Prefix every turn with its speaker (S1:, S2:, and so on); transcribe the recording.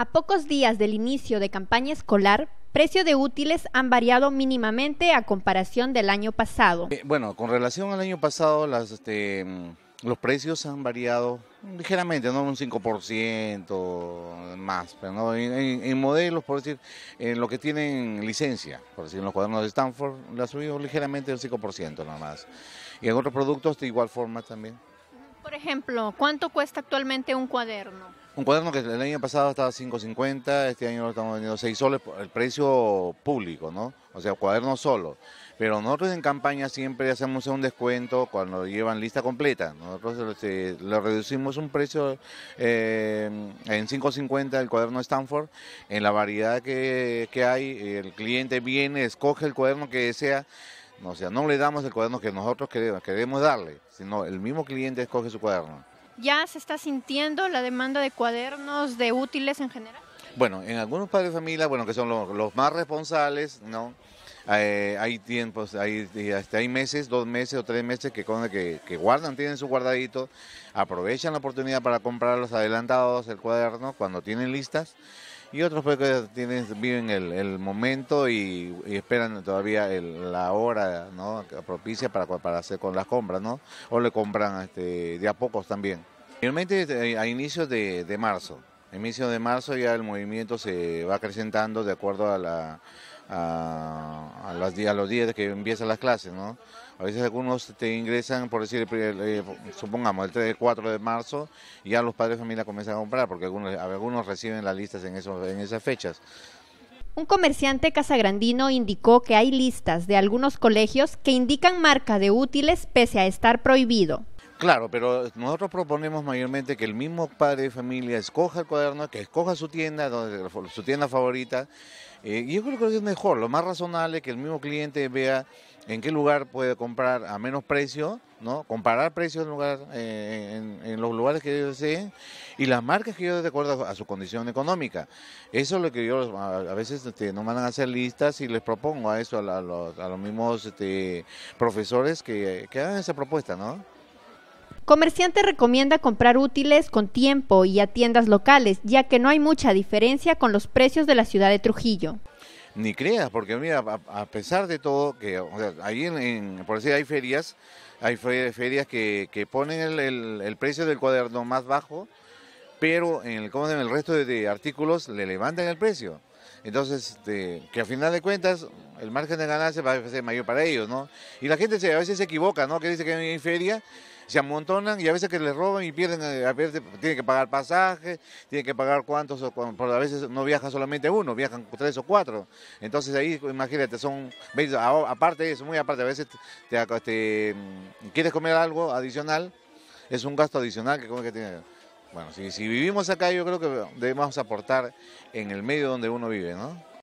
S1: A pocos días del inicio de campaña escolar, precio de útiles han variado mínimamente a comparación del año pasado. Eh,
S2: bueno, con relación al año pasado, las, este, mm, los precios han variado ligeramente, ¿no? Un 5% más, pero en, modelos, por decir, en lo que tienen licencia, por decir, en los cuadernos de Stanford, la ha subido ligeramente un 5% nada más. Y en otros productos de igual forma también.
S1: Por ejemplo, ¿cuánto cuesta actualmente un cuaderno?
S2: Un cuaderno que el año pasado estaba a 5.50, este año lo estamos vendiendo 6 soles, el precio público, ¿no? O sea, cuaderno solo. Pero nosotros en campaña siempre hacemos un descuento cuando llevan lista completa. Nosotros este, le reducimos un precio eh, en 5.50 el cuaderno Stanford. En la variedad que, que hay, el cliente viene, escoge el cuaderno que desea o sea, no le damos el cuaderno que nosotros queremos, queremos darle, sino el mismo cliente escoge su cuaderno.
S1: ¿Ya se está sintiendo la demanda de cuadernos, de útiles en general?
S2: Bueno, en algunos padres de familia, bueno, que son los, más responsables, ¿no? Eh, hay tiempos, este, hay, meses, dos meses o tres meses que, que guardan, tienen su guardadito, aprovechan la oportunidad para comprar los adelantados, el cuaderno, cuando tienen listas. Y otros pues que tienen, viven el, momento y, esperan todavía la hora propicia para, para hacer con las compras, ¿no? O le compran este, de a pocos también. Finalmente este, eh, a inicios de, de marzo. A inicios de marzo ya el movimiento se va acrecentando de acuerdo a la a, los días de que empiezan las clases, ¿no? A veces algunos te ingresan, por decir, eh, supongamos, el 3 4 de marzo, y ya los padres de familia comienzan a comprar, porque algunos, algunos reciben las listas en, eso, en esas fechas.
S1: Un comerciante casagrandino indicó que hay listas de algunos colegios que indican marca de útiles pese a estar prohibido.
S2: Claro, pero nosotros proponemos mayormente que el mismo padre de familia escoja el cuaderno, que escoja su tienda, donde, su tienda favorita. Eh, y yo creo que es mejor, lo más razonable que el mismo cliente vea en qué lugar puede comprar a menos precio, ¿no? Comparar precios en, lugar, eh, en, los lugares que ellos deseen y las marcas que ellos de acuerdo a su condición económica. Eso es lo que yo a, veces este, nos mandan a hacer listas y les propongo a eso, a, los, mismos este, profesores que, que hagan esa propuesta, ¿no?
S1: Comerciante recomienda comprar útiles con tiempo y a tiendas locales, ya que no hay mucha diferencia con los precios de la ciudad de Trujillo.
S2: Ni creas, porque mira, a, pesar de todo, que o ahí en, por decir, hay ferias, hay ferias que, ponen el, precio del cuaderno más bajo, pero en el, en el resto de, artículos le levantan el precio. Entonces, este, que a final de cuentas, el margen de ganancia va a ser mayor para ellos, ¿no? Y la gente se, a veces se equivoca, ¿no? Que dice que hay feria se amontonan y a veces que les roban y pierden, eh, a veces tienen que pagar pasajes, tiene que pagar cuántos, por a veces no viaja solamente uno, viajan tres o cuatro. Entonces ahí, pues, imagínate, son, aparte es eso, muy aparte, a veces te, mm, quieres comer algo adicional, es un gasto adicional que, que tiene. Bueno, si, si vivimos acá, yo creo que eh, debemos aportar en el medio donde uno vive, ¿no?